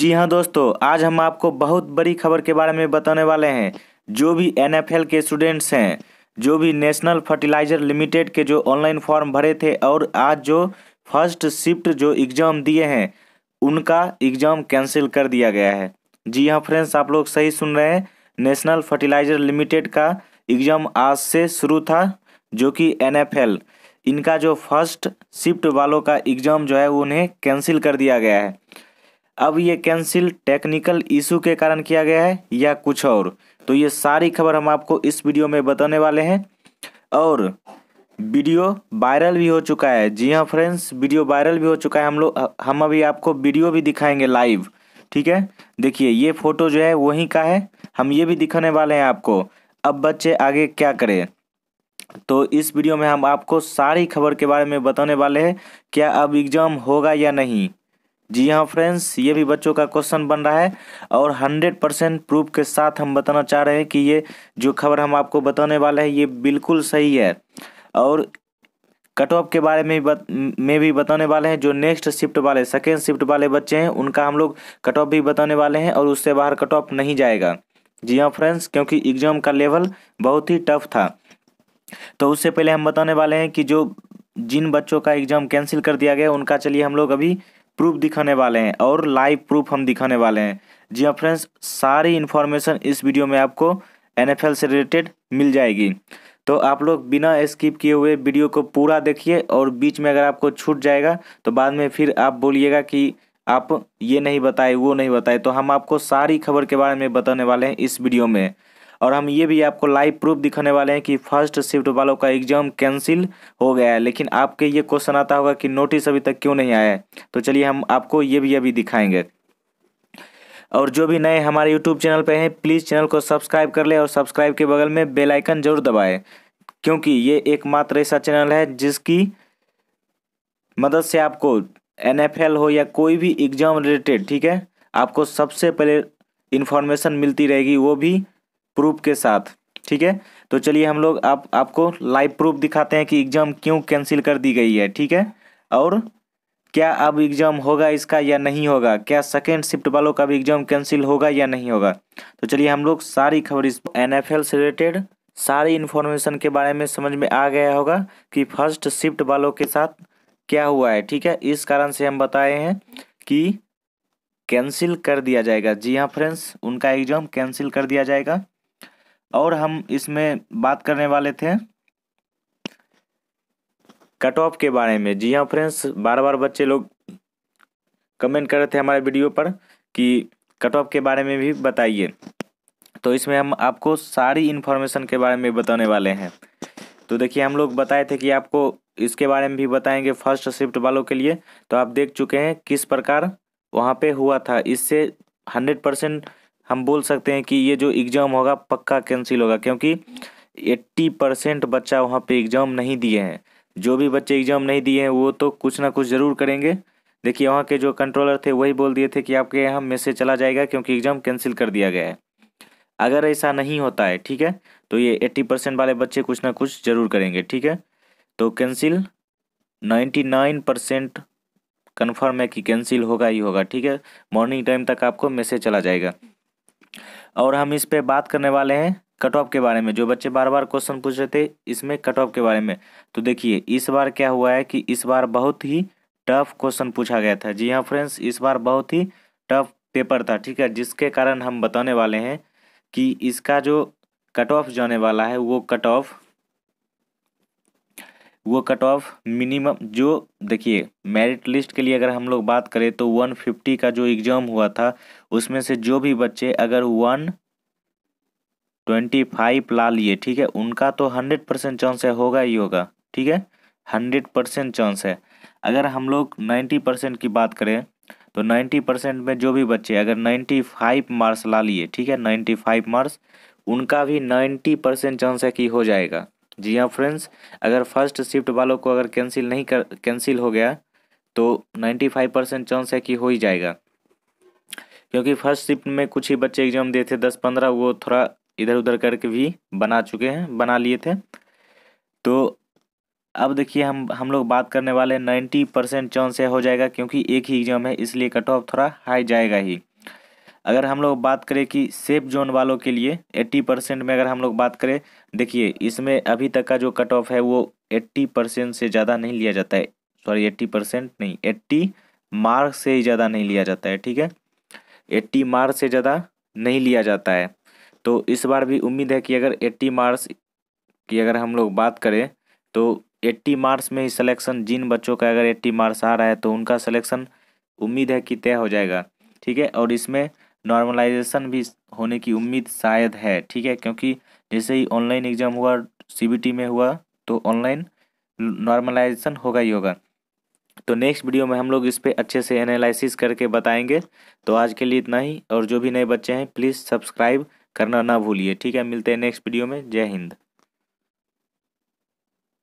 जी हाँ दोस्तों आज हम आपको बहुत बड़ी खबर के बारे में बताने वाले हैं जो भी एनएफएल के स्टूडेंट्स हैं जो भी नेशनल फर्टिलाइजर लिमिटेड के जो ऑनलाइन फॉर्म भरे थे और आज जो फर्स्ट शिफ्ट जो एग्ज़ाम दिए हैं उनका एग्ज़ाम कैंसिल कर दिया गया है जी हाँ फ्रेंड्स आप लोग सही सुन रहे हैं नेशनल फर्टिलाइजर लिमिटेड का एग्ज़ाम आज से शुरू था जो कि एन इनका जो फर्स्ट शिफ्ट वालों का एग्ज़ाम जो है उन्हें कैंसिल कर दिया गया है अब ये कैंसिल टेक्निकल इशू के कारण किया गया है या कुछ और तो ये सारी खबर हम आपको इस वीडियो में बताने वाले हैं और वीडियो वायरल भी हो चुका है जी हाँ फ्रेंड्स वीडियो वायरल भी हो चुका है हम लोग हम अभी आपको वीडियो भी दिखाएंगे लाइव ठीक है देखिए ये फोटो जो है वहीं का है हम ये भी दिखाने वाले हैं आपको अब बच्चे आगे क्या करें तो इस वीडियो में हम आपको सारी खबर के बारे में बताने वाले हैं क्या अब एग्ज़ाम होगा या नहीं जी हाँ फ्रेंड्स ये भी बच्चों का क्वेश्चन बन रहा है और हंड्रेड परसेंट प्रूफ के साथ हम बताना चाह रहे हैं कि ये जो खबर हम आपको बताने वाले हैं ये बिल्कुल सही है और कट ऑफ के बारे में बत, में भी बताने वाले हैं जो नेक्स्ट शिफ्ट वाले सेकेंड शिफ्ट वाले बच्चे हैं उनका हम लोग कट ऑफ भी बताने वाले हैं और उससे बाहर कट ऑफ नहीं जाएगा जी हाँ फ्रेंड्स क्योंकि एग्जाम का लेवल बहुत ही टफ था तो उससे पहले हम बताने वाले हैं कि जो जिन बच्चों का एग्ज़ाम कैंसिल कर दिया गया उनका चलिए हम लोग अभी प्रूफ दिखाने वाले हैं और लाइव प्रूफ हम दिखाने वाले हैं जी हाँ फ्रेंड्स सारी इन्फॉर्मेशन इस वीडियो में आपको एन से रिलेटेड मिल जाएगी तो आप लोग बिना स्किप किए हुए वीडियो को पूरा देखिए और बीच में अगर आपको छूट जाएगा तो बाद में फिर आप बोलिएगा कि आप ये नहीं बताए वो नहीं बताए तो हम आपको सारी खबर के बारे में बताने वाले हैं इस वीडियो में और हम ये भी आपको लाइव प्रूफ दिखाने वाले हैं कि फर्स्ट शिफ्ट वालों का एग्जाम कैंसिल हो गया है लेकिन आपके ये क्वेश्चन आता होगा कि नोटिस अभी तक क्यों नहीं आया है तो चलिए हम आपको ये भी अभी दिखाएंगे और जो भी नए हमारे यूट्यूब चैनल पर हैं प्लीज़ चैनल को सब्सक्राइब कर ले और सब्सक्राइब के बगल में बेलाइकन जरूर दबाएँ क्योंकि ये एकमात्र ऐसा चैनल है जिसकी मदद से आपको एन हो या कोई भी एग्ज़ाम रिलेटेड ठीक है आपको सबसे पहले इन्फॉर्मेशन मिलती रहेगी वो भी प्रूफ के साथ ठीक है तो चलिए हम लोग आप आपको लाइव प्रूफ दिखाते हैं कि एग्ज़ाम क्यों कैंसिल कर दी गई है ठीक है और क्या अब एग्ज़ाम होगा इसका या नहीं होगा क्या सेकेंड शिफ्ट वालों का भी एग्ज़ाम कैंसिल होगा या नहीं होगा तो चलिए हम लोग सारी खबर इस एन से रिलेटेड सारी इन्फॉर्मेशन के बारे में समझ में आ गया होगा कि फर्स्ट शिफ्ट वालों के साथ क्या हुआ है ठीक है इस कारण से हम बताए हैं कि कैंसिल कर दिया जाएगा जी हाँ फ्रेंड्स उनका एग्ज़ाम कैंसिल कर दिया जाएगा और हम इसमें बात करने वाले थे कट ऑफ के बारे में जी हाँ फ्रेंड्स बार बार बच्चे लोग कमेंट कर रहे थे हमारे वीडियो पर कि कट ऑफ के बारे में भी बताइए तो इसमें हम आपको सारी इन्फॉर्मेशन के बारे में बताने वाले हैं तो देखिए हम लोग बताए थे कि आपको इसके बारे में भी बताएंगे फर्स्ट शिफ्ट वालों के लिए तो आप देख चुके हैं किस प्रकार वहाँ पे हुआ था इससे हंड्रेड परसेंट हम बोल सकते हैं कि ये जो एग्ज़ाम होगा पक्का कैंसिल होगा क्योंकि एट्टी परसेंट बच्चा वहाँ पे एग्ज़ाम नहीं दिए हैं जो भी बच्चे एग्ज़ाम नहीं दिए हैं वो तो कुछ ना कुछ ज़रूर करेंगे देखिए वहाँ के जो कंट्रोलर थे वही बोल दिए थे कि आपके यहाँ मैसेज चला जाएगा क्योंकि एग्ज़ाम कैंसिल कर दिया गया है अगर ऐसा नहीं होता है ठीक है तो ये एट्टी परसेंट वाले बच्चे कुछ ना कुछ ज़रूर करेंगे ठीक है तो cancel ninety nine percent confirm है कि कैंसिल होगा ही होगा ठीक है मॉर्निंग टाइम तक आपको मैसेज चला जाएगा और हम इस पे बात करने वाले हैं कट ऑफ के बारे में जो बच्चे बार बार क्वेश्चन पूछ रहे थे इसमें कट ऑफ के बारे में तो देखिए इस बार क्या हुआ है कि इस बार बहुत ही टफ क्वेश्चन पूछा गया था जी हाँ फ्रेंड्स इस बार बहुत ही टफ पेपर था ठीक है जिसके कारण हम बताने वाले हैं कि इसका जो कट ऑफ जाने वाला है वो कट ऑफ वो कट ऑफ मिनिमम जो देखिए मेरिट लिस्ट के लिए अगर हम लोग बात करें तो 150 का जो एग्ज़ाम हुआ था उसमें से जो भी बच्चे अगर वन ट्वेंटी फाइव ला लिए ठीक है उनका तो हंड्रेड परसेंट चांस है होगा ही होगा ठीक है हंड्रेड परसेंट चांस है अगर हम लोग नाइन्टी परसेंट की बात करें तो नाइन्टी परसेंट में जो भी बच्चे अगर नाइन्टी फाइव मार्क्स ला लिए ठीक है नाइन्टी फाइव मार्क्स उनका भी नाइन्टी परसेंट चांस है कि हो जाएगा जी हाँ फ्रेंड्स अगर फर्स्ट शिफ्ट वालों को अगर कैंसिल नहीं कर कैंसिल हो गया तो नाइन्टी फाइव परसेंट चांस है कि हो ही जाएगा क्योंकि फर्स्ट शिफ्ट में कुछ ही बच्चे एग्ज़ाम दिए थे दस पंद्रह वो थोड़ा इधर उधर करके भी बना चुके हैं बना लिए थे तो अब देखिए हम हम लोग बात करने वाले नाइन्टी परसेंट चांस है हो जाएगा क्योंकि एक ही एग्ज़ाम है इसलिए कट ऑफ थोड़ा हाई जाएगा ही अगर हम लोग बात करें कि सेफ जोन वालों के लिए 80 परसेंट में अगर हम लोग बात करें देखिए इसमें अभी तक का जो कट ऑफ है वो 80 परसेंट से ज़्यादा नहीं लिया जाता है सॉरी 80 परसेंट नहीं 80 मार्क से ही ज़्यादा नहीं लिया जाता है ठीक है 80 मार्क से ज़्यादा नहीं लिया जाता है तो इस बार भी उम्मीद है कि अगर एट्टी मार्क्स की अगर हम लोग बात करें तो एट्टी मार्क्स में ही सलेक्शन जिन बच्चों का अगर एट्टी मार्क्स आ रहा है तो उनका सलेक्शन उम्मीद है कि तय हो जाएगा ठीक है और इसमें नॉर्मलाइजेशन भी होने की उम्मीद शायद है ठीक है क्योंकि जैसे ही ऑनलाइन एग्जाम हुआ सी में हुआ तो ऑनलाइन नॉर्मलाइजेशन होगा ही होगा तो नेक्स्ट वीडियो में हम लोग इस पर अच्छे से एनालिसिस करके बताएंगे तो आज के लिए इतना ही और जो भी नए बच्चे हैं प्लीज़ सब्सक्राइब करना ना भूलिए ठीक है मिलते हैं नेक्स्ट वीडियो में जय हिंद